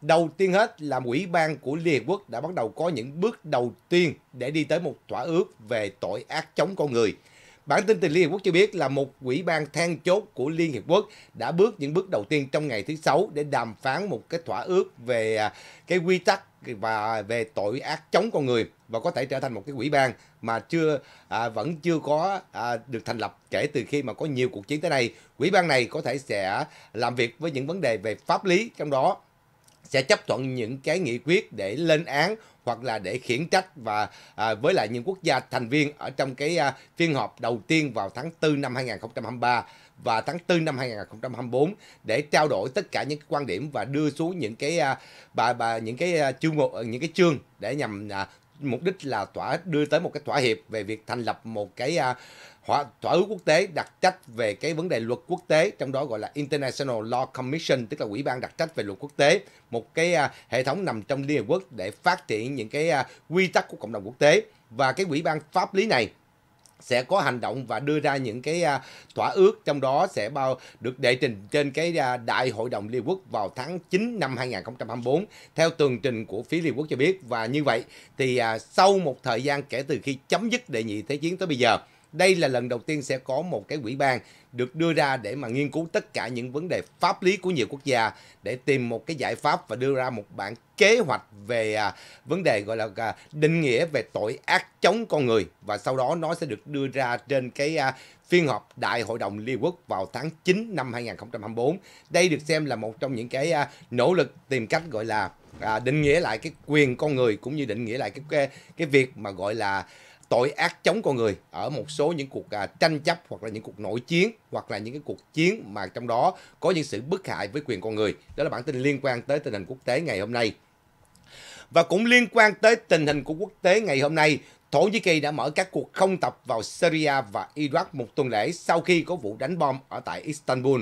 Đầu tiên hết là Ủy ban của Liên Hợp Quốc đã bắt đầu có những bước đầu tiên để đi tới một thỏa ước về tội ác chống con người. Bản tin từ Liên Hợp Quốc cho biết là một ủy ban than chốt của Liên Hiệp Quốc đã bước những bước đầu tiên trong ngày thứ Sáu để đàm phán một cái thỏa ước về à, cái quy tắc và về tội ác chống con người và có thể trở thành một cái ủy ban mà chưa à, vẫn chưa có à, được thành lập kể từ khi mà có nhiều cuộc chiến tới nay. Ủy ban này có thể sẽ làm việc với những vấn đề về pháp lý trong đó sẽ chấp thuận những cái nghị quyết để lên án hoặc là để khiển trách và à, với lại những quốc gia thành viên ở trong cái à, phiên họp đầu tiên vào tháng 4 năm 2023 và tháng 4 năm 2024 để trao đổi tất cả những quan điểm và đưa xuống những cái à, bà bà những cái à, chương những cái chương để nhằm à, mục đích là tỏa đưa tới một cái thỏa hiệp về việc thành lập một cái à, thỏa ước quốc tế đặc trách về cái vấn đề luật quốc tế trong đó gọi là International Law Commission tức là ủy ban đặc trách về luật quốc tế một cái à, hệ thống nằm trong Liên Hợp Quốc để phát triển những cái à, quy tắc của cộng đồng quốc tế và cái ủy ban pháp lý này sẽ có hành động và đưa ra những cái à, thỏa ước trong đó sẽ bao được đệ trình trên cái à, đại hội đồng Liên Quốc vào tháng 9 năm 2024 theo tường trình của phía Liên Quốc cho biết và như vậy thì à, sau một thời gian kể từ khi chấm dứt đệ nhị thế chiến tới bây giờ đây là lần đầu tiên sẽ có một cái quỹ ban được đưa ra để mà nghiên cứu tất cả những vấn đề pháp lý của nhiều quốc gia để tìm một cái giải pháp và đưa ra một bản kế hoạch về à, vấn đề gọi là à, định nghĩa về tội ác chống con người và sau đó nó sẽ được đưa ra trên cái à, phiên họp Đại hội đồng Liên Quốc vào tháng 9 năm 2024. Đây được xem là một trong những cái nỗ lực tìm cách gọi là định nghĩa lại cái quyền con người cũng như định nghĩa lại cái, cái việc mà gọi là tội ác chống con người ở một số những cuộc à, tranh chấp hoặc là những cuộc nội chiến hoặc là những cái cuộc chiến mà trong đó có những sự bức hại với quyền con người. Đó là bản tin liên quan tới tình hình quốc tế ngày hôm nay. Và cũng liên quan tới tình hình của quốc tế ngày hôm nay, Thổ Nhĩ Kỳ đã mở các cuộc không tập vào Syria và Iraq một tuần lễ sau khi có vụ đánh bom ở tại Istanbul.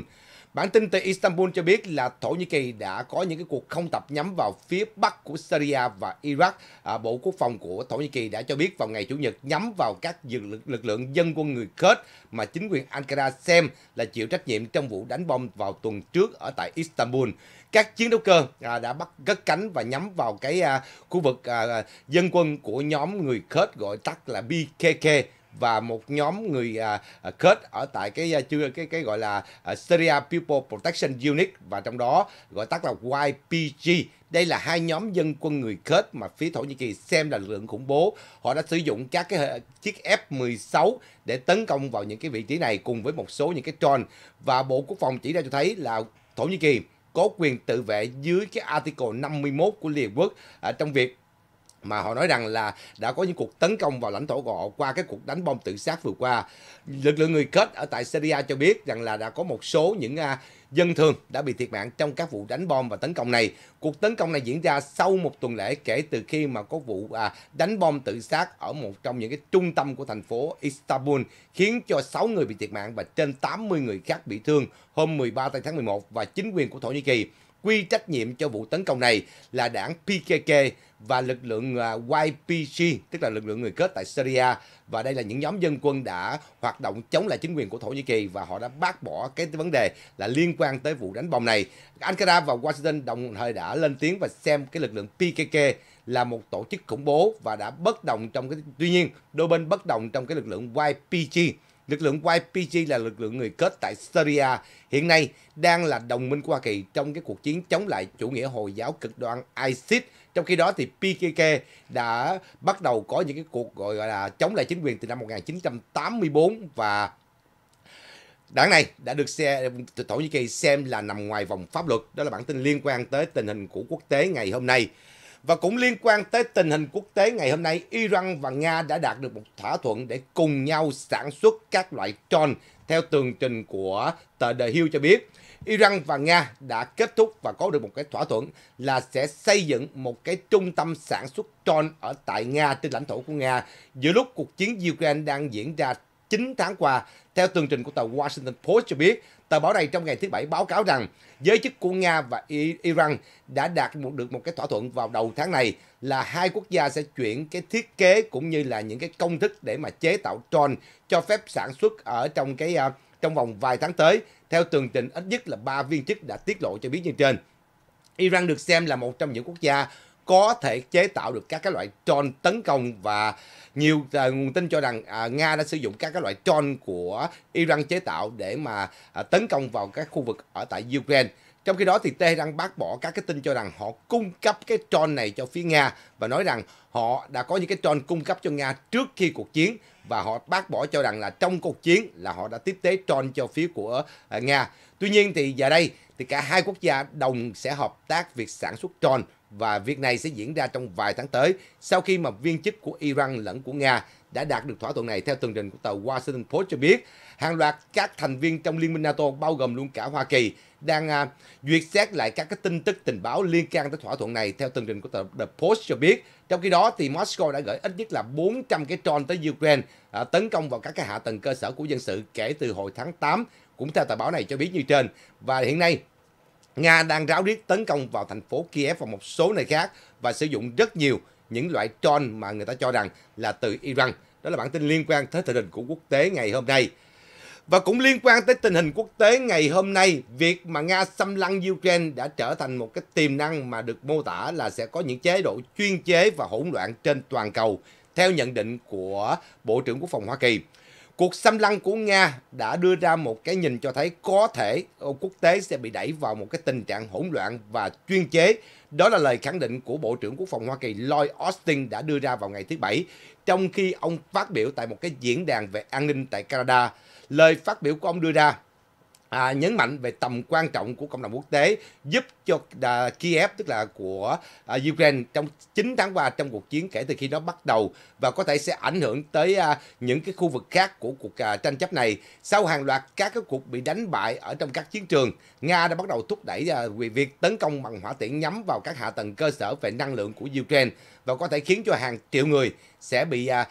Bản tin từ Istanbul cho biết là Thổ Nhĩ Kỳ đã có những cái cuộc không tập nhắm vào phía bắc của Syria và Iraq. À, Bộ Quốc phòng của Thổ Nhĩ Kỳ đã cho biết vào ngày Chủ nhật nhắm vào các lực, lực lượng dân quân người Kurd mà chính quyền Ankara xem là chịu trách nhiệm trong vụ đánh bom vào tuần trước ở tại Istanbul. Các chiến đấu cơ à, đã bắt cất cánh và nhắm vào cái à, khu vực à, dân quân của nhóm người Kurd gọi tắt là PKK và một nhóm người uh, ở tại cái à, chưa cái cái gọi là uh, Syria People Protection Unit và trong đó gọi tắt là YPG đây là hai nhóm dân quân người kết mà phía Thổ Nhĩ Kỳ xem là lực lượng khủng bố. Họ đã sử dụng các cái chiếc F-16 để tấn công vào những cái vị trí này cùng với một số những cái drone. Và Bộ Quốc phòng chỉ ra cho thấy là Thổ Nhĩ Kỳ có quyền tự vệ dưới cái Article 51 của Liên Quốc à, trong việc mà họ nói rằng là đã có những cuộc tấn công vào lãnh thổ của họ qua cái cuộc đánh bom tự sát vừa qua. Lực lượng người kết ở tại Syria cho biết rằng là đã có một số những uh, dân thường đã bị thiệt mạng trong các vụ đánh bom và tấn công này. Cuộc tấn công này diễn ra sau một tuần lễ kể từ khi mà có vụ à, đánh bom tự sát ở một trong những cái trung tâm của thành phố Istanbul khiến cho 6 người bị thiệt mạng và trên 80 người khác bị thương hôm 13 tháng 11 và chính quyền của Thổ Nhĩ Kỳ quy trách nhiệm cho vụ tấn công này là đảng PKK và lực lượng à, YPG, tức là lực lượng người kết tại Syria. Và đây là những nhóm dân quân đã hoạt động chống lại chính quyền của Thổ Nhĩ Kỳ và họ đã bác bỏ cái vấn đề là liên quan tới vụ đánh bom này. Ankara và Washington đồng thời đã lên tiếng và xem cái lực lượng PKK là một tổ chức khủng bố và đã bất đồng trong cái tuy nhiên đôi bên bất đồng trong cái lực lượng YPG Lực lượng YPG là lực lượng người kết tại Syria, hiện nay đang là đồng minh của Hoa Kỳ trong cái cuộc chiến chống lại chủ nghĩa Hồi giáo cực đoan ISIS trong khi đó thì PKK đã bắt đầu có những cái cuộc gọi là chống lại chính quyền từ năm 1984 và Đảng này đã được xe Thổ Nhĩ Kỳ xem là nằm ngoài vòng pháp luật. Đó là bản tin liên quan tới tình hình của quốc tế ngày hôm nay. Và cũng liên quan tới tình hình quốc tế ngày hôm nay, Iran và Nga đã đạt được một thỏa thuận để cùng nhau sản xuất các loại tròn theo tường trình của tờ The Hill cho biết. Iran và Nga đã kết thúc và có được một cái thỏa thuận là sẽ xây dựng một cái trung tâm sản xuất drone ở tại Nga trên lãnh thổ của Nga giữa lúc cuộc chiến Ukraine đang diễn ra 9 tháng qua. Theo tường trình của tờ Washington Post cho biết, tờ báo này trong ngày thứ Bảy báo cáo rằng giới chức của Nga và Iran đã đạt một, được một cái thỏa thuận vào đầu tháng này là hai quốc gia sẽ chuyển cái thiết kế cũng như là những cái công thức để mà chế tạo drone cho phép sản xuất ở trong cái uh, trong vòng vài tháng tới, theo tường trình ít nhất là 3 viên chức đã tiết lộ cho biết như trên. Iran được xem là một trong những quốc gia có thể chế tạo được các cái loại drone tấn công và nhiều à, nguồn tin cho rằng à, Nga đã sử dụng các cái loại drone của Iran chế tạo để mà à, tấn công vào các khu vực ở tại Ukraine. Trong khi đó thì Tehran bác bỏ các cái tin cho rằng họ cung cấp cái drone này cho phía Nga và nói rằng họ đã có những cái drone cung cấp cho Nga trước khi cuộc chiến và họ bác bỏ cho rằng là trong cuộc chiến là họ đã tiếp tế tròn cho phía của à, Nga. Tuy nhiên thì giờ đây thì cả hai quốc gia đồng sẽ hợp tác việc sản xuất tròn và việc này sẽ diễn ra trong vài tháng tới sau khi mà viên chức của Iran lẫn của Nga đã đạt được thỏa thuận này theo tường trình của tờ Washington Post cho biết hàng loạt các thành viên trong Liên minh NATO bao gồm luôn cả Hoa Kỳ đang à, duyệt xét lại các cái tin tức tình báo liên can tới thỏa thuận này theo tường trình của tờ The Post cho biết trong khi đó thì Moscow đã gửi ít nhất là 400 cái drone tới Ukraine à, tấn công vào các cái hạ tầng cơ sở của dân sự kể từ hồi tháng 8 cũng theo tờ báo này cho biết như trên. Và hiện nay Nga đang ráo riết tấn công vào thành phố Kiev và một số nơi khác và sử dụng rất nhiều những loại drone mà người ta cho rằng là từ Iran. Đó là bản tin liên quan tới tình hình của quốc tế ngày hôm nay. Và cũng liên quan tới tình hình quốc tế ngày hôm nay, việc mà Nga xâm lăng Ukraine đã trở thành một cái tiềm năng mà được mô tả là sẽ có những chế độ chuyên chế và hỗn loạn trên toàn cầu, theo nhận định của Bộ trưởng Quốc phòng Hoa Kỳ. Cuộc xâm lăng của Nga đã đưa ra một cái nhìn cho thấy có thể ờ, quốc tế sẽ bị đẩy vào một cái tình trạng hỗn loạn và chuyên chế. Đó là lời khẳng định của Bộ trưởng Quốc phòng Hoa Kỳ Lloyd Austin đã đưa ra vào ngày thứ Bảy, trong khi ông phát biểu tại một cái diễn đàn về an ninh tại Canada Lời phát biểu của ông đưa ra à, nhấn mạnh về tầm quan trọng của cộng đồng quốc tế giúp cho à, Kiev tức là của à, Ukraine trong 9 tháng qua trong cuộc chiến kể từ khi nó bắt đầu và có thể sẽ ảnh hưởng tới à, những cái khu vực khác của cuộc à, tranh chấp này sau hàng loạt các cái cuộc bị đánh bại ở trong các chiến trường Nga đã bắt đầu thúc đẩy à, việc tấn công bằng hỏa tiễn nhắm vào các hạ tầng cơ sở về năng lượng của Ukraine và có thể khiến cho hàng triệu người sẽ bị à,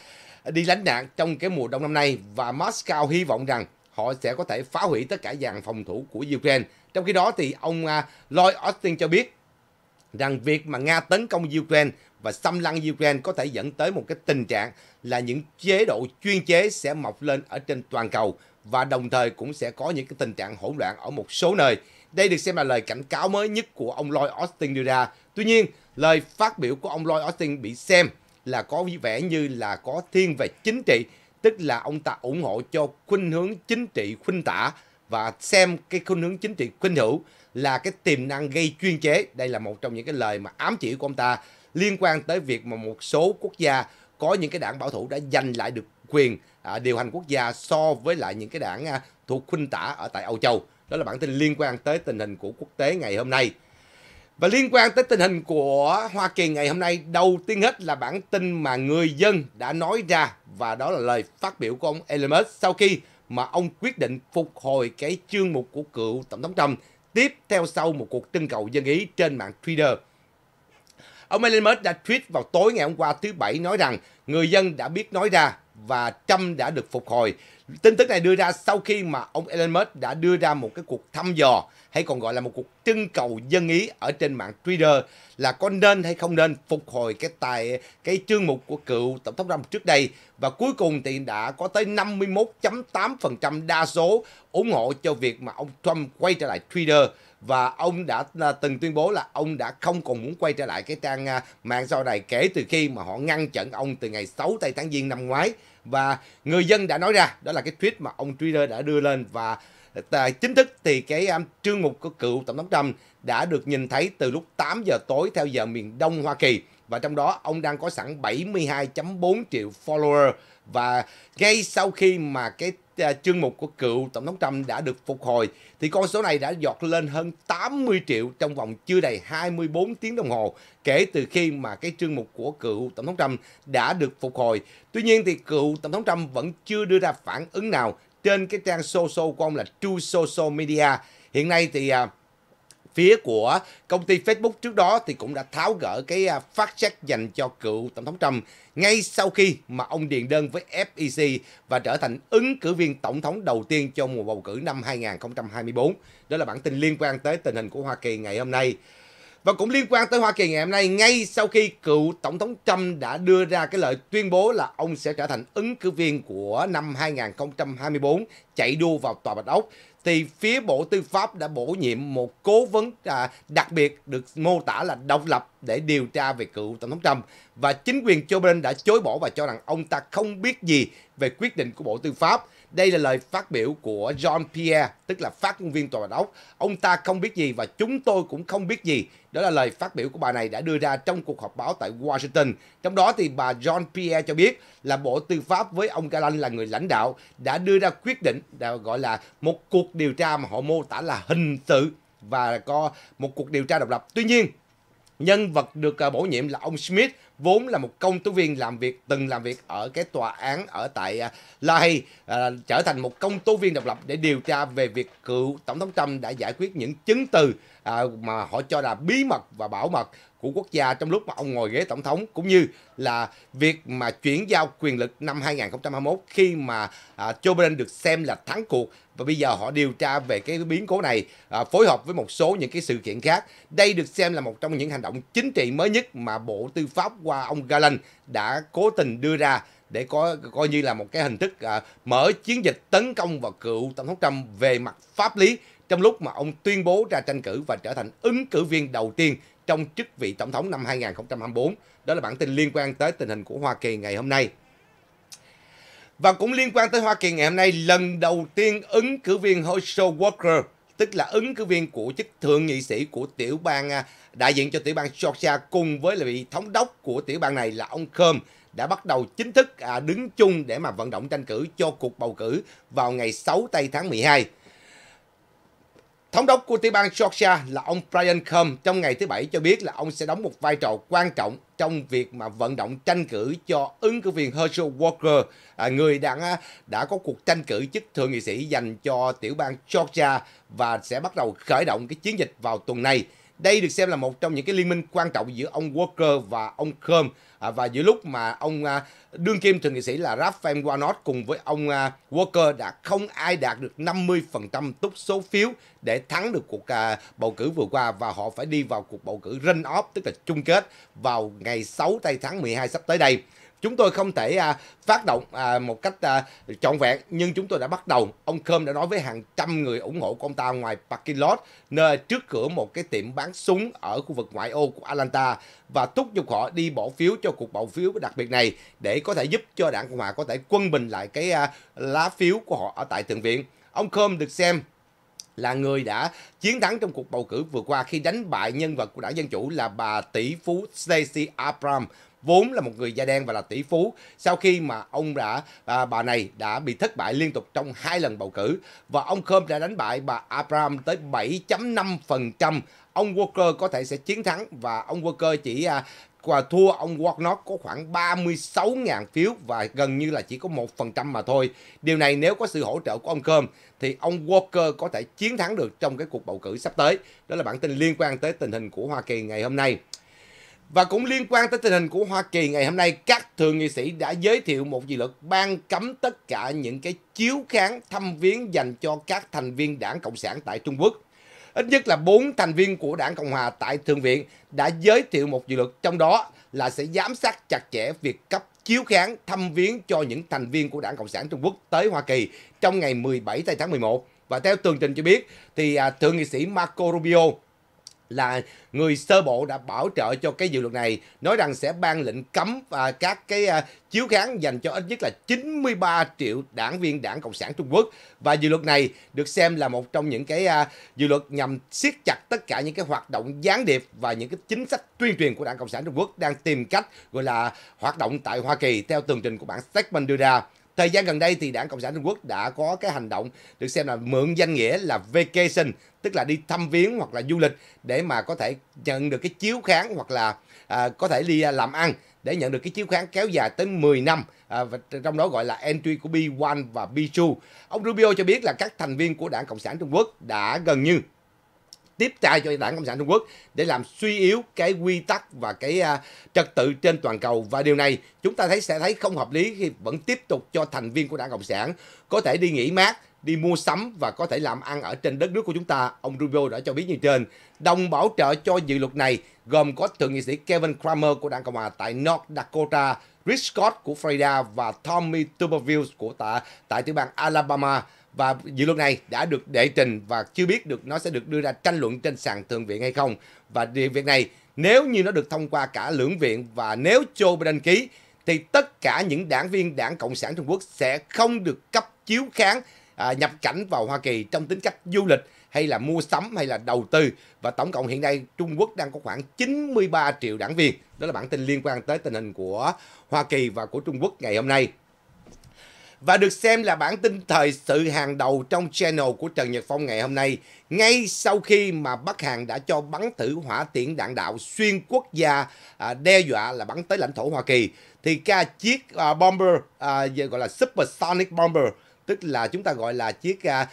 đi lánh nạn trong cái mùa đông năm nay và Moscow hy vọng rằng họ sẽ có thể phá hủy tất cả dàn phòng thủ của Ukraine. Trong khi đó thì ông à, Lloyd Austin cho biết rằng việc mà Nga tấn công Ukraine và xâm lăng Ukraine có thể dẫn tới một cái tình trạng là những chế độ chuyên chế sẽ mọc lên ở trên toàn cầu và đồng thời cũng sẽ có những cái tình trạng hỗn loạn ở một số nơi. Đây được xem là lời cảnh cáo mới nhất của ông Lloyd Austin đưa ra. Tuy nhiên, lời phát biểu của ông Lloyd Austin bị xem là có vẻ như là có thiên về chính trị, tức là ông ta ủng hộ cho khuynh hướng chính trị khuynh tả và xem cái khuynh hướng chính trị khuynh hữu là cái tiềm năng gây chuyên chế. Đây là một trong những cái lời mà ám chỉ của ông ta liên quan tới việc mà một số quốc gia có những cái đảng bảo thủ đã giành lại được quyền à, điều hành quốc gia so với lại những cái đảng à, thuộc khuynh tả ở tại Âu Châu. Đó là bản tin liên quan tới tình hình của quốc tế ngày hôm nay. Và liên quan tới tình hình của Hoa Kỳ ngày hôm nay, đầu tiên hết là bản tin mà người dân đã nói ra và đó là lời phát biểu của ông Elon Musk sau khi mà ông quyết định phục hồi cái chương mục của cựu Tổng thống Trump tiếp theo sau một cuộc trưng cầu dân ý trên mạng Twitter. Ông Elon Musk đã tweet vào tối ngày hôm qua thứ Bảy nói rằng người dân đã biết nói ra và Trump đã được phục hồi. Tin tức này đưa ra sau khi mà ông Elon Musk đã đưa ra một cái cuộc thăm dò hay còn gọi là một cuộc trưng cầu dân ý ở trên mạng Twitter là có nên hay không nên phục hồi cái tài cái chương mục của cựu tổng thống Trump trước đây và cuối cùng thì đã có tới 51.8% đa số ủng hộ cho việc mà ông Trump quay trở lại Twitter và ông đã à, từng tuyên bố là ông đã không còn muốn quay trở lại cái trang à, mạng sau này kể từ khi mà họ ngăn chặn ông từ ngày 6 tây tháng giêng năm ngoái và người dân đã nói ra đó là cái tweet mà ông Twitter đã đưa lên và à, chính thức thì cái um, chương mục của cựu tổng thống Trump đã được nhìn thấy từ lúc 8 giờ tối theo giờ miền Đông Hoa Kỳ và trong đó ông đang có sẵn 72.4 triệu follower và ngay sau khi mà cái À, chương mục của cựu Tổng thống Trump đã được phục hồi thì con số này đã giọt lên hơn 80 triệu trong vòng chưa đầy 24 tiếng đồng hồ kể từ khi mà cái chương mục của cựu Tổng thống Trump đã được phục hồi. Tuy nhiên thì cựu Tổng thống Trump vẫn chưa đưa ra phản ứng nào trên cái trang social của ông là True Social Media. Hiện nay thì à, phía của công ty Facebook trước đó thì cũng đã tháo gỡ cái à, phát check dành cho cựu Tổng thống Trump ngay sau khi mà ông điền đơn với FEC và trở thành ứng cử viên tổng thống đầu tiên cho mùa bầu cử năm 2024. Đó là bản tin liên quan tới tình hình của Hoa Kỳ ngày hôm nay. Và cũng liên quan tới Hoa Kỳ ngày hôm nay, ngay sau khi cựu Tổng thống Trump đã đưa ra cái lời tuyên bố là ông sẽ trở thành ứng cử viên của năm 2024 chạy đua vào Tòa Bạch Ốc, thì phía Bộ Tư pháp đã bổ nhiệm một cố vấn à, đặc biệt được mô tả là độc lập để điều tra về cựu Tổng thống Trump. Và chính quyền Joe Biden đã chối bỏ và cho rằng ông ta không biết gì về quyết định của Bộ Tư pháp đây là lời phát biểu của John Pierre, tức là phát ngôn viên tòa bạch ốc. Ông ta không biết gì và chúng tôi cũng không biết gì. Đó là lời phát biểu của bà này đã đưa ra trong cuộc họp báo tại Washington. Trong đó thì bà John Pierre cho biết là Bộ Tư pháp với ông Garland là người lãnh đạo đã đưa ra quyết định gọi là một cuộc điều tra mà họ mô tả là hình sự và có một cuộc điều tra độc lập. Tuy nhiên, nhân vật được à, bổ nhiệm là ông Smith vốn là một công tố viên làm việc từng làm việc ở cái tòa án ở tại à, La Hay à, trở thành một công tố viên độc lập để điều tra về việc cựu tổng thống Trump đã giải quyết những chứng từ à, mà họ cho là bí mật và bảo mật của quốc gia trong lúc mà ông ngồi ghế tổng thống cũng như là việc mà chuyển giao quyền lực năm 2021 khi mà à, Joe Biden được xem là thắng cuộc và bây giờ họ điều tra về cái biến cố này à, phối hợp với một số những cái sự kiện khác. Đây được xem là một trong những hành động chính trị mới nhất mà Bộ Tư pháp qua ông Garland đã cố tình đưa ra để có coi như là một cái hình thức à, mở chiến dịch tấn công vào cựu tổng thống Trump về mặt pháp lý trong lúc mà ông tuyên bố ra tranh cử và trở thành ứng cử viên đầu tiên trong chức vị tổng thống năm 2024. Đó là bản tin liên quan tới tình hình của Hoa Kỳ ngày hôm nay. Và cũng liên quan tới Hoa Kỳ ngày hôm nay, lần đầu tiên ứng cử viên Herschel Walker, tức là ứng cử viên của chức thượng nghị sĩ của tiểu bang à, đại diện cho tiểu bang Georgia cùng với là vị thống đốc của tiểu bang này là ông Khơm đã bắt đầu chính thức à, đứng chung để mà vận động tranh cử cho cuộc bầu cử vào ngày 6 tây tháng 12. Thống đốc của tiểu bang Georgia là ông Brian Kemp trong ngày thứ Bảy cho biết là ông sẽ đóng một vai trò quan trọng trong việc mà vận động tranh cử cho ứng cử viên Herschel Walker, à, người đã à, đã có cuộc tranh cử chức thượng nghị sĩ dành cho tiểu bang Georgia và sẽ bắt đầu khởi động cái chiến dịch vào tuần này. Đây được xem là một trong những cái liên minh quan trọng giữa ông Walker và ông Krum à, và giữa lúc mà ông à, đương kim thượng nghị sĩ là Raphael Warnock cùng với ông à, Walker đã không ai đạt được 50% túc số phiếu để thắng được cuộc à, bầu cử vừa qua và họ phải đi vào cuộc bầu cử run-off tức là chung kết vào ngày 6 tây tháng 12 sắp tới đây. Chúng tôi không thể à, phát động à, một cách à, trọn vẹn nhưng chúng tôi đã bắt đầu. Ông cơm đã nói với hàng trăm người ủng hộ của ông ta ngoài parking lot nơi trước cửa một cái tiệm bán súng ở khu vực ngoại ô của Atlanta và thúc giục họ đi bỏ phiếu cho cuộc bỏ phiếu đặc biệt này để có thể giúp cho đảng Cộng hòa có thể quân bình lại cái à, lá phiếu của họ ở tại thượng viện. Ông cơm được xem là người đã chiến thắng trong cuộc bầu cử vừa qua khi đánh bại nhân vật của đảng Dân Chủ là bà tỷ phú Stacey Abrams vốn là một người da đen và là tỷ phú sau khi mà ông đã à, bà này đã bị thất bại liên tục trong hai lần bầu cử và ông Trump đã đánh bại bà Abraham tới 7.5% ông Walker có thể sẽ chiến thắng và ông Walker chỉ à, và thua ông Warnock có khoảng 36.000 phiếu và gần như là chỉ có 1% mà thôi. Điều này nếu có sự hỗ trợ của ông cơm thì ông Walker có thể chiến thắng được trong cái cuộc bầu cử sắp tới. Đó là bản tin liên quan tới tình hình của Hoa Kỳ ngày hôm nay. Và cũng liên quan tới tình hình của Hoa Kỳ ngày hôm nay, các thượng nghị sĩ đã giới thiệu một dự luật ban cấm tất cả những cái chiếu kháng thăm viếng dành cho các thành viên đảng Cộng sản tại Trung Quốc. Ít nhất là bốn thành viên của đảng Cộng Hòa tại Thượng viện đã giới thiệu một dự luật trong đó là sẽ giám sát chặt chẽ việc cấp chiếu kháng thăm viếng cho những thành viên của đảng Cộng sản Trung Quốc tới Hoa Kỳ trong ngày 17 tháng 11. Và theo tường trình cho biết thì à, Thượng nghị sĩ Marco Rubio là người sơ bộ đã bảo trợ cho cái dự luật này nói rằng sẽ ban lệnh cấm và các cái à, chiếu kháng dành cho ít nhất là 93 triệu đảng viên đảng Cộng sản Trung Quốc và dự luật này được xem là một trong những cái à, dự luật nhằm siết chặt tất cả những cái hoạt động gián điệp và những cái chính sách tuyên truyền của đảng Cộng sản Trung Quốc đang tìm cách gọi là hoạt động tại Hoa Kỳ theo tường trình của bản statement đưa ra Thời gian gần đây thì Đảng Cộng sản Trung Quốc đã có cái hành động được xem là mượn danh nghĩa là vacation, tức là đi thăm viếng hoặc là du lịch để mà có thể nhận được cái chiếu kháng hoặc là à, có thể đi à, làm ăn để nhận được cái chiếu kháng kéo dài tới 10 năm à, và trong đó gọi là entry của B1 và B2. Ông Rubio cho biết là các thành viên của Đảng Cộng sản Trung Quốc đã gần như tiếp tay cho đảng Cộng sản Trung Quốc để làm suy yếu cái quy tắc và cái uh, trật tự trên toàn cầu và điều này chúng ta thấy sẽ thấy không hợp lý khi vẫn tiếp tục cho thành viên của đảng Cộng sản có thể đi nghỉ mát đi mua sắm và có thể làm ăn ở trên đất nước của chúng ta. Ông Rubio đã cho biết như trên. Đồng bảo trợ cho dự luật này gồm có thượng nghị sĩ Kevin Cramer của đảng Cộng hòa tại North Dakota, Rich Scott của Florida và Tommy Tuberville của tại tiểu bang Alabama và dự luật này đã được đệ trình và chưa biết được nó sẽ được đưa ra tranh luận trên sàn thượng viện hay không. Và việc này nếu như nó được thông qua cả lưỡng viện và nếu Joe Biden ký thì tất cả những đảng viên đảng Cộng sản Trung Quốc sẽ không được cấp chiếu kháng à, nhập cảnh vào Hoa Kỳ trong tính cách du lịch hay là mua sắm hay là đầu tư và tổng cộng hiện nay Trung Quốc đang có khoảng 93 triệu đảng viên. Đó là bản tin liên quan tới tình hình của Hoa Kỳ và của Trung Quốc ngày hôm nay và được xem là bản tin thời sự hàng đầu trong channel của Trần Nhật Phong ngày hôm nay. Ngay sau khi mà Bắc Hàn đã cho bắn thử hỏa tiễn đạn đạo xuyên quốc gia à, đe dọa là bắn tới lãnh thổ Hoa Kỳ, thì ca chiếc à, bomber à, gọi là supersonic bomber, tức là chúng ta gọi là chiếc à,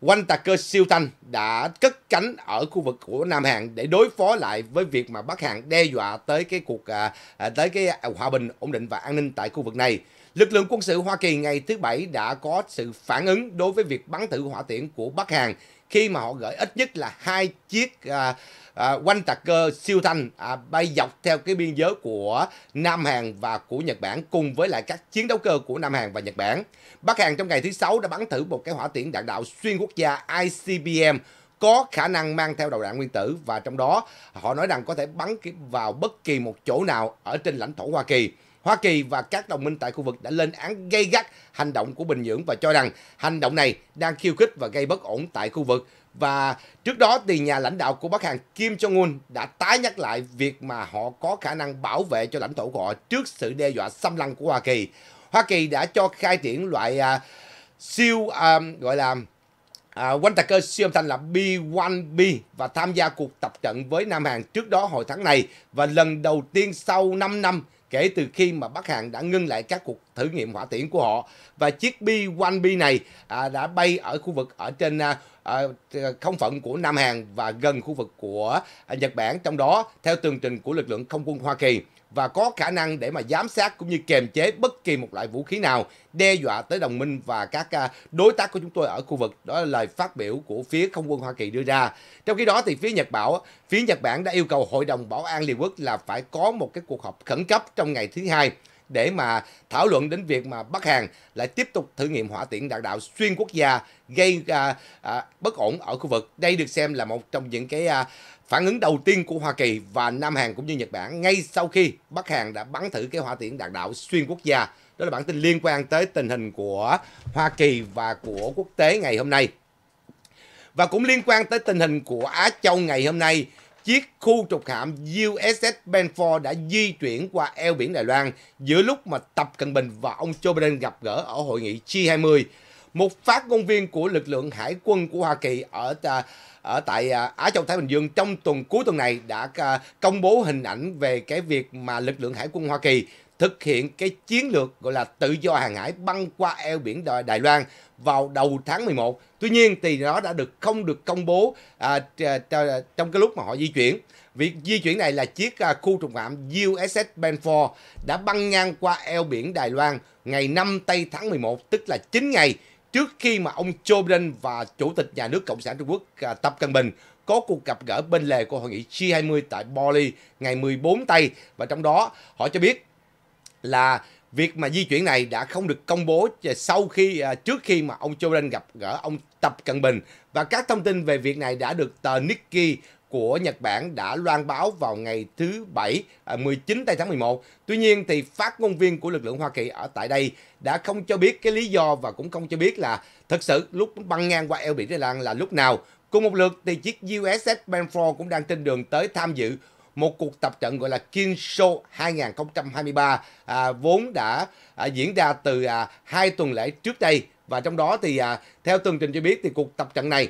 quanh tà cơ siêu thanh đã cất cánh ở khu vực của Nam Hàn để đối phó lại với việc mà Bắc Hàn đe dọa tới cái cuộc à, à tới cái hòa bình ổn định và an ninh tại khu vực này. Lực lượng quân sự Hoa Kỳ ngày thứ Bảy đã có sự phản ứng đối với việc bắn thử hỏa tiễn của Bắc Hàn khi mà họ gửi ít nhất là hai chiếc à, à, quanh tạc cơ siêu thanh à, bay dọc theo cái biên giới của Nam Hàn và của Nhật Bản cùng với lại các chiến đấu cơ của Nam Hàn và Nhật Bản. Bắc Hàn trong ngày thứ sáu đã bắn thử một cái hỏa tiễn đạn đạo xuyên quốc gia ICBM có khả năng mang theo đầu đạn nguyên tử và trong đó họ nói rằng có thể bắn vào bất kỳ một chỗ nào ở trên lãnh thổ Hoa Kỳ. Hoa Kỳ và các đồng minh tại khu vực đã lên án gay gắt hành động của Bình Nhưỡng và cho rằng hành động này đang khiêu khích và gây bất ổn tại khu vực. Và trước đó thì nhà lãnh đạo của Bắc Hàn Kim Jong-un đã tái nhắc lại việc mà họ có khả năng bảo vệ cho lãnh thổ của họ trước sự đe dọa xâm lăng của Hoa Kỳ. Hoa Kỳ đã cho khai triển loại à, siêu à, gọi là à, quanh tạc cơ siêu âm thanh là B1B và tham gia cuộc tập trận với Nam Hàn trước đó hồi tháng này và lần đầu tiên sau 5 năm kể từ khi mà Bắc Hàn đã ngưng lại các cuộc thử nghiệm hỏa tiễn của họ và chiếc B-1B này à, đã bay ở khu vực ở trên à, Ờ, không phận của Nam Hàn và gần khu vực của à, Nhật Bản trong đó theo tường trình của lực lượng không quân Hoa Kỳ và có khả năng để mà giám sát cũng như kiềm chế bất kỳ một loại vũ khí nào đe dọa tới đồng minh và các à, đối tác của chúng tôi ở khu vực. Đó là lời phát biểu của phía không quân Hoa Kỳ đưa ra. Trong khi đó thì phía Nhật Bảo, phía Nhật Bản đã yêu cầu Hội đồng Bảo an Liên Quốc là phải có một cái cuộc họp khẩn cấp trong ngày thứ hai để mà thảo luận đến việc mà Bắc Hàn lại tiếp tục thử nghiệm hỏa tiễn đạn đạo xuyên quốc gia gây à, à, bất ổn ở khu vực. Đây được xem là một trong những cái à, phản ứng đầu tiên của Hoa Kỳ và Nam Hàn cũng như Nhật Bản ngay sau khi Bắc Hàn đã bắn thử cái hỏa tiễn đạn đạo xuyên quốc gia. Đó là bản tin liên quan tới tình hình của Hoa Kỳ và của quốc tế ngày hôm nay. Và cũng liên quan tới tình hình của Á Châu ngày hôm nay chiếc khu trục hạm USS Benford đã di chuyển qua eo biển Đài Loan giữa lúc mà Tập Cận Bình và ông Joe Biden gặp gỡ ở hội nghị G20. Một phát ngôn viên của lực lượng hải quân của Hoa Kỳ ở à, ở tại à, Á Châu Thái Bình Dương trong tuần cuối tuần này đã à, công bố hình ảnh về cái việc mà lực lượng hải quân Hoa Kỳ thực hiện cái chiến lược gọi là tự do hàng hải băng qua eo biển Đài Loan vào đầu tháng 11. Tuy nhiên thì nó đã được không được công bố à, trong cái lúc mà họ di chuyển. Việc di chuyển này là chiếc à, khu trục hạm USS Benford đã băng ngang qua eo biển Đài Loan ngày 5 tây tháng 11, tức là 9 ngày trước khi mà ông Joe Biden và Chủ tịch Nhà nước Cộng sản Trung Quốc à, Tập Cận Bình có cuộc gặp gỡ bên lề của hội nghị G20 tại Bali ngày 14 tây và trong đó họ cho biết là việc mà di chuyển này đã không được công bố sau khi à, trước khi mà ông Joe Biden gặp gỡ ông Tập Cận Bình và các thông tin về việc này đã được tờ Nikkei của Nhật Bản đã loan báo vào ngày thứ Bảy 19 à, tháng 11. Tuy nhiên thì phát ngôn viên của lực lượng Hoa Kỳ ở tại đây đã không cho biết cái lý do và cũng không cho biết là thật sự lúc băng ngang qua eo biển Thái Lan là lúc nào. Cùng một lượt thì chiếc USS Benford cũng đang trên đường tới tham dự một cuộc tập trận gọi là Kinsho 2023 à, vốn đã à, diễn ra từ à, hai tuần lễ trước đây và trong đó thì à, theo tường trình cho biết thì cuộc tập trận này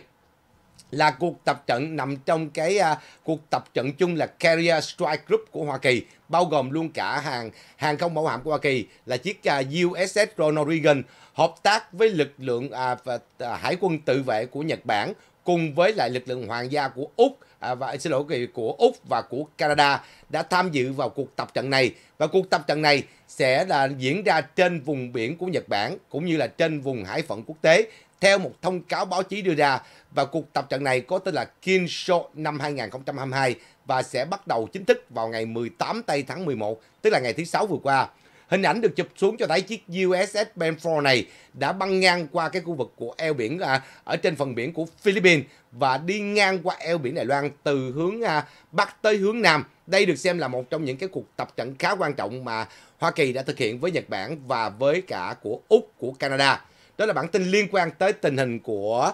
là cuộc tập trận nằm trong cái uh, cuộc tập trận chung là Carrier Strike Group của Hoa Kỳ bao gồm luôn cả hàng hàng không mẫu hạm của Hoa Kỳ là chiếc uh, à, USS Ronald Reagan hợp tác với lực lượng uh, uh, hải quân tự vệ của Nhật Bản cùng với lại lực lượng hoàng gia của Úc à, và xin lỗi của Úc và của Canada đã tham dự vào cuộc tập trận này và cuộc tập trận này sẽ là diễn ra trên vùng biển của Nhật Bản cũng như là trên vùng hải phận quốc tế theo một thông cáo báo chí đưa ra và cuộc tập trận này có tên là Kinsho năm 2022 và sẽ bắt đầu chính thức vào ngày 18 tây tháng 11 tức là ngày thứ sáu vừa qua. Hình ảnh được chụp xuống cho thấy chiếc USS Benford này đã băng ngang qua cái khu vực của eo biển à, ở trên phần biển của Philippines và đi ngang qua eo biển Đài Loan từ hướng à, Bắc tới hướng Nam. Đây được xem là một trong những cái cuộc tập trận khá quan trọng mà Hoa Kỳ đã thực hiện với Nhật Bản và với cả của Úc, của Canada. Đó là bản tin liên quan tới tình hình của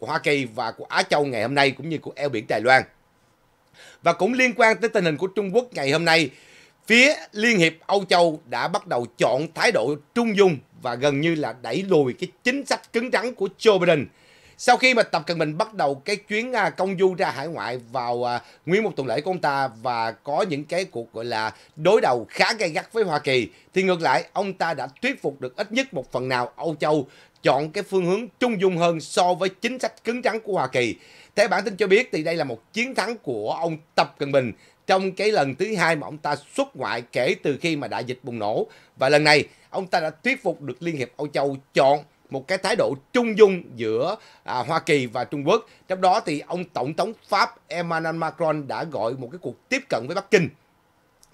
Hoa Kỳ và của Á Châu ngày hôm nay cũng như của eo biển Đài Loan. Và cũng liên quan tới tình hình của Trung Quốc ngày hôm nay Phía Liên hiệp Âu Châu đã bắt đầu chọn thái độ trung dung và gần như là đẩy lùi cái chính sách cứng rắn của Joe Biden. Sau khi mà Tập Cận Bình bắt đầu cái chuyến à, công du ra hải ngoại vào à, nguyên một tuần lễ của ông ta và có những cái cuộc gọi là đối đầu khá gay gắt với Hoa Kỳ, thì ngược lại ông ta đã thuyết phục được ít nhất một phần nào Âu Châu chọn cái phương hướng trung dung hơn so với chính sách cứng rắn của Hoa Kỳ. Thế bản tin cho biết thì đây là một chiến thắng của ông Tập Cận Bình trong cái lần thứ hai mà ông ta xuất ngoại kể từ khi mà đại dịch bùng nổ. Và lần này ông ta đã thuyết phục được Liên hiệp Âu Châu chọn một cái thái độ trung dung giữa à, Hoa Kỳ và Trung Quốc. Trong đó thì ông Tổng thống Pháp Emmanuel Macron đã gọi một cái cuộc tiếp cận với Bắc Kinh.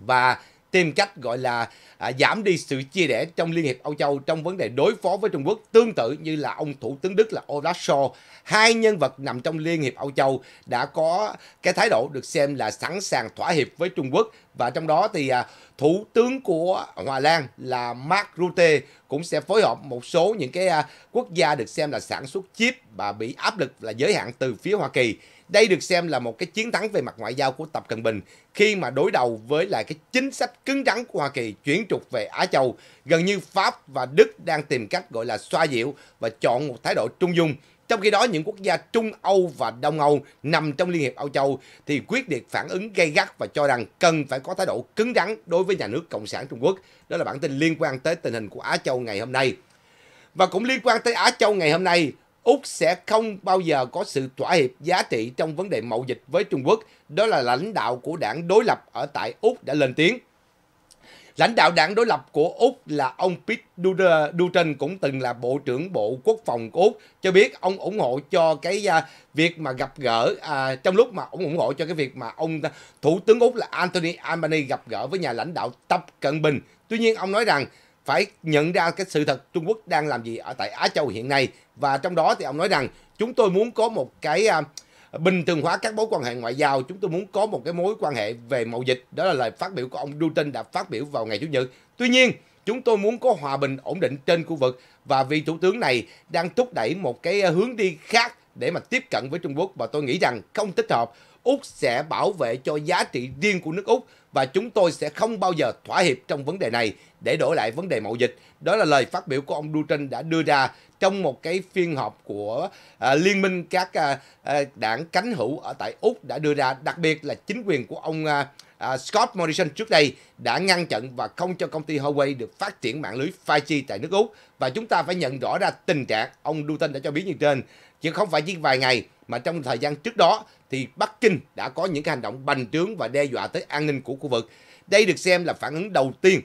Và tìm cách gọi là à, giảm đi sự chia rẽ trong Liên hiệp Âu Châu trong vấn đề đối phó với Trung Quốc tương tự như là ông Thủ tướng Đức là Olaf Scholz. Hai nhân vật nằm trong Liên hiệp Âu Châu đã có cái thái độ được xem là sẵn sàng thỏa hiệp với Trung Quốc và trong đó thì à, thủ tướng của Hòa Lan là Mark Rutte cũng sẽ phối hợp một số những cái à, quốc gia được xem là sản xuất chip và bị áp lực là giới hạn từ phía Hoa Kỳ. Đây được xem là một cái chiến thắng về mặt ngoại giao của Tập Cận Bình khi mà đối đầu với lại cái chính sách cứng rắn của Hoa Kỳ chuyển trục về Á Châu. Gần như Pháp và Đức đang tìm cách gọi là xoa dịu và chọn một thái độ trung dung trong khi đó, những quốc gia Trung Âu và Đông Âu nằm trong Liên hiệp Âu Châu thì quyết liệt phản ứng gay gắt và cho rằng cần phải có thái độ cứng rắn đối với nhà nước Cộng sản Trung Quốc. Đó là bản tin liên quan tới tình hình của Á Châu ngày hôm nay. Và cũng liên quan tới Á Châu ngày hôm nay, Úc sẽ không bao giờ có sự thỏa hiệp giá trị trong vấn đề mậu dịch với Trung Quốc. Đó là lãnh đạo của đảng đối lập ở tại Úc đã lên tiếng. Lãnh đạo đảng đối lập của Úc là ông Pete Dutton cũng từng là Bộ trưởng Bộ Quốc phòng của Úc cho biết ông ủng hộ cho cái à, việc mà gặp gỡ à, trong lúc mà ông ủng hộ cho cái việc mà ông Thủ tướng Úc là Anthony Albanese gặp gỡ với nhà lãnh đạo Tập Cận Bình. Tuy nhiên ông nói rằng phải nhận ra cái sự thật Trung Quốc đang làm gì ở tại Á Châu hiện nay và trong đó thì ông nói rằng chúng tôi muốn có một cái uh, bình thường hóa các mối quan hệ ngoại giao chúng tôi muốn có một cái mối quan hệ về mậu dịch đó là lời phát biểu của ông Putin đã phát biểu vào ngày chủ nhật tuy nhiên chúng tôi muốn có hòa bình ổn định trên khu vực và vị thủ tướng này đang thúc đẩy một cái hướng đi khác để mà tiếp cận với Trung Quốc và tôi nghĩ rằng không thích hợp Úc sẽ bảo vệ cho giá trị riêng của nước Úc và chúng tôi sẽ không bao giờ thỏa hiệp trong vấn đề này để đổi lại vấn đề mậu dịch. Đó là lời phát biểu của ông Dutton đã đưa ra trong một cái phiên họp của à, liên minh các à, à đảng cánh hữu ở tại Úc đã đưa ra, đặc biệt là chính quyền của ông à, À, Scott Morrison trước đây đã ngăn chặn và không cho công ty Huawei được phát triển mạng lưới 5G tại nước Úc và chúng ta phải nhận rõ ra tình trạng ông Dutton đã cho biết như trên chứ không phải chỉ vài ngày mà trong thời gian trước đó thì Bắc Kinh đã có những cái hành động bành trướng và đe dọa tới an ninh của khu vực. Đây được xem là phản ứng đầu tiên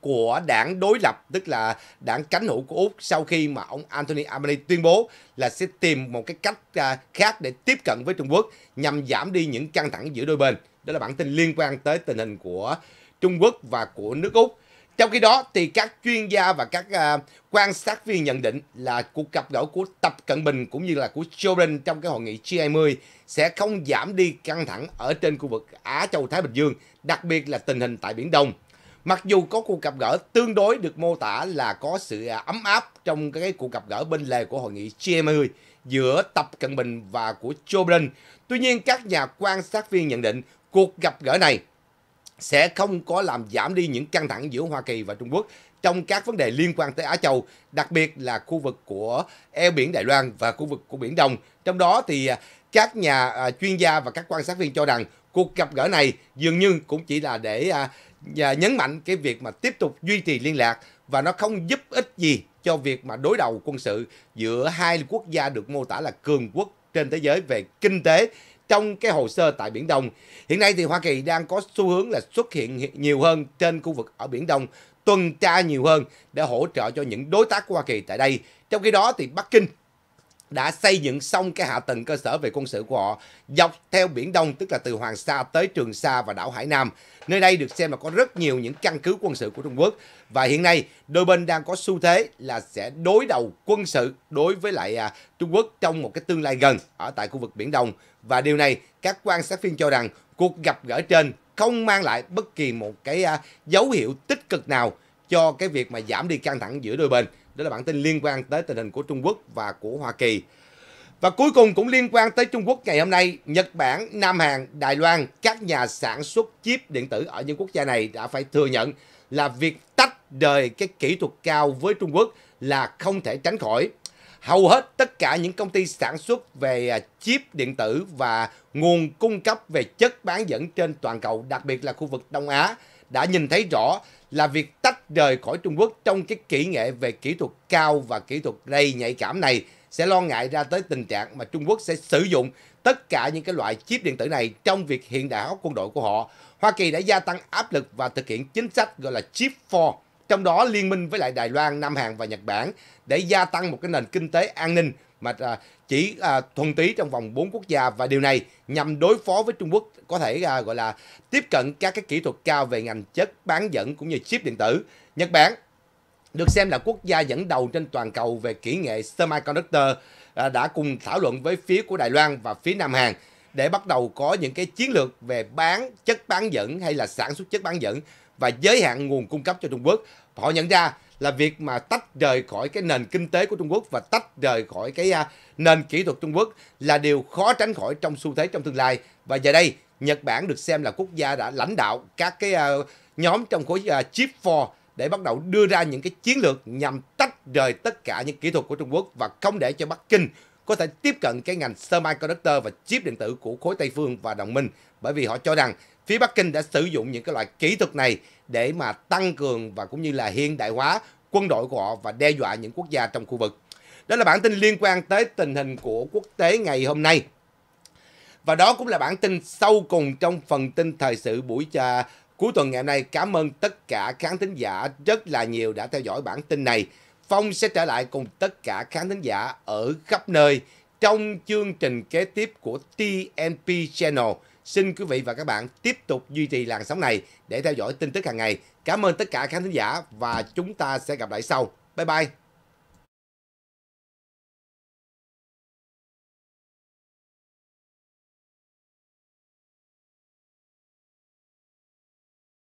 của đảng đối lập tức là đảng cánh hữu của Úc sau khi mà ông Anthony Albanese tuyên bố là sẽ tìm một cái cách à, khác để tiếp cận với Trung Quốc nhằm giảm đi những căng thẳng giữa đôi bên. Đó là bản tin liên quan tới tình hình của Trung Quốc và của nước Úc. Trong khi đó thì các chuyên gia và các uh, quan sát viên nhận định là cuộc gặp gỡ của Tập Cận Bình cũng như là của Joe Biden trong cái hội nghị G20 sẽ không giảm đi căng thẳng ở trên khu vực Á Châu Thái Bình Dương, đặc biệt là tình hình tại Biển Đông. Mặc dù có cuộc gặp gỡ tương đối được mô tả là có sự à, ấm áp trong cái cuộc gặp gỡ bên lề của hội nghị G20 giữa Tập Cận Bình và của Joe Biden, tuy nhiên các nhà quan sát viên nhận định cuộc gặp gỡ này sẽ không có làm giảm đi những căng thẳng giữa Hoa Kỳ và Trung Quốc trong các vấn đề liên quan tới Á Châu, đặc biệt là khu vực của eo biển Đài Loan và khu vực của Biển Đông. Trong đó thì à, các nhà à, chuyên gia và các quan sát viên cho rằng cuộc gặp gỡ này dường như cũng chỉ là để à, nhấn mạnh cái việc mà tiếp tục duy trì liên lạc và nó không giúp ích gì cho việc mà đối đầu quân sự giữa hai quốc gia được mô tả là cường quốc trên thế giới về kinh tế trong cái hồ sơ tại Biển Đông. Hiện nay thì Hoa Kỳ đang có xu hướng là xuất hiện nhiều hơn trên khu vực ở Biển Đông, tuần tra nhiều hơn để hỗ trợ cho những đối tác của Hoa Kỳ tại đây. Trong khi đó thì Bắc Kinh đã xây dựng xong cái hạ tầng cơ sở về quân sự của họ dọc theo Biển Đông, tức là từ Hoàng Sa tới Trường Sa và đảo Hải Nam. Nơi đây được xem là có rất nhiều những căn cứ quân sự của Trung Quốc. Và hiện nay, đôi bên đang có xu thế là sẽ đối đầu quân sự đối với lại à, Trung Quốc trong một cái tương lai gần ở tại khu vực Biển Đông. Và điều này, các quan sát viên cho rằng cuộc gặp gỡ trên không mang lại bất kỳ một cái à, dấu hiệu tích cực nào cho cái việc mà giảm đi căng thẳng giữa đôi bên. Đó là bản tin liên quan tới tình hình của Trung Quốc và của Hoa Kỳ. Và cuối cùng cũng liên quan tới Trung Quốc ngày hôm nay, Nhật Bản, Nam Hàn, Đài Loan, các nhà sản xuất chip điện tử ở những quốc gia này đã phải thừa nhận là việc tách rời cái kỹ thuật cao với Trung Quốc là không thể tránh khỏi. Hầu hết tất cả những công ty sản xuất về à, chip điện tử và nguồn cung cấp về chất bán dẫn trên toàn cầu, đặc biệt là khu vực Đông Á, đã nhìn thấy rõ là việc tách rời khỏi Trung Quốc trong cái kỹ nghệ về kỹ thuật cao và kỹ thuật đầy nhạy cảm này sẽ lo ngại ra tới tình trạng mà Trung Quốc sẽ sử dụng tất cả những cái loại chip điện tử này trong việc hiện đại hóa quân đội của họ. Hoa Kỳ đã gia tăng áp lực và thực hiện chính sách gọi là Chip for, trong đó liên minh với lại Đài Loan, Nam Hàn và Nhật Bản để gia tăng một cái nền kinh tế an ninh mà à, chỉ à, thuần túy trong vòng 4 quốc gia và điều này nhằm đối phó với Trung Quốc có thể à, gọi là tiếp cận các cái kỹ thuật cao về ngành chất bán dẫn cũng như chip điện tử. Nhật Bản được xem là quốc gia dẫn đầu trên toàn cầu về kỹ nghệ semiconductor à, đã cùng thảo luận với phía của Đài Loan và phía Nam Hàn để bắt đầu có những cái chiến lược về bán chất bán dẫn hay là sản xuất chất bán dẫn và giới hạn nguồn cung cấp cho Trung Quốc. Họ nhận ra là việc mà tách rời khỏi cái nền kinh tế của Trung Quốc và tách rời khỏi cái à, nền kỹ thuật Trung Quốc là điều khó tránh khỏi trong xu thế trong tương lai. Và giờ đây, Nhật Bản được xem là quốc gia đã lãnh đạo các cái à, nhóm trong khối à, chip 4 để bắt đầu đưa ra những cái chiến lược nhằm tách rời tất cả những kỹ thuật của Trung Quốc và không để cho Bắc Kinh có thể tiếp cận cái ngành semiconductor và chip điện tử của khối Tây phương và đồng minh bởi vì họ cho rằng phía Bắc Kinh đã sử dụng những cái loại kỹ thuật này để mà tăng cường và cũng như là hiện đại hóa quân đội của họ và đe dọa những quốc gia trong khu vực. Đó là bản tin liên quan tới tình hình của quốc tế ngày hôm nay. Và đó cũng là bản tin sâu cùng trong phần tin thời sự buổi trà cuối tuần ngày hôm nay. Cảm ơn tất cả khán thính giả rất là nhiều đã theo dõi bản tin này. Phong sẽ trở lại cùng tất cả khán thính giả ở khắp nơi trong chương trình kế tiếp của TNP Channel. Xin quý vị và các bạn tiếp tục duy trì làn sóng này để theo dõi tin tức hàng ngày. Cảm ơn tất cả khán thính giả và chúng ta sẽ gặp lại sau. Bye bye!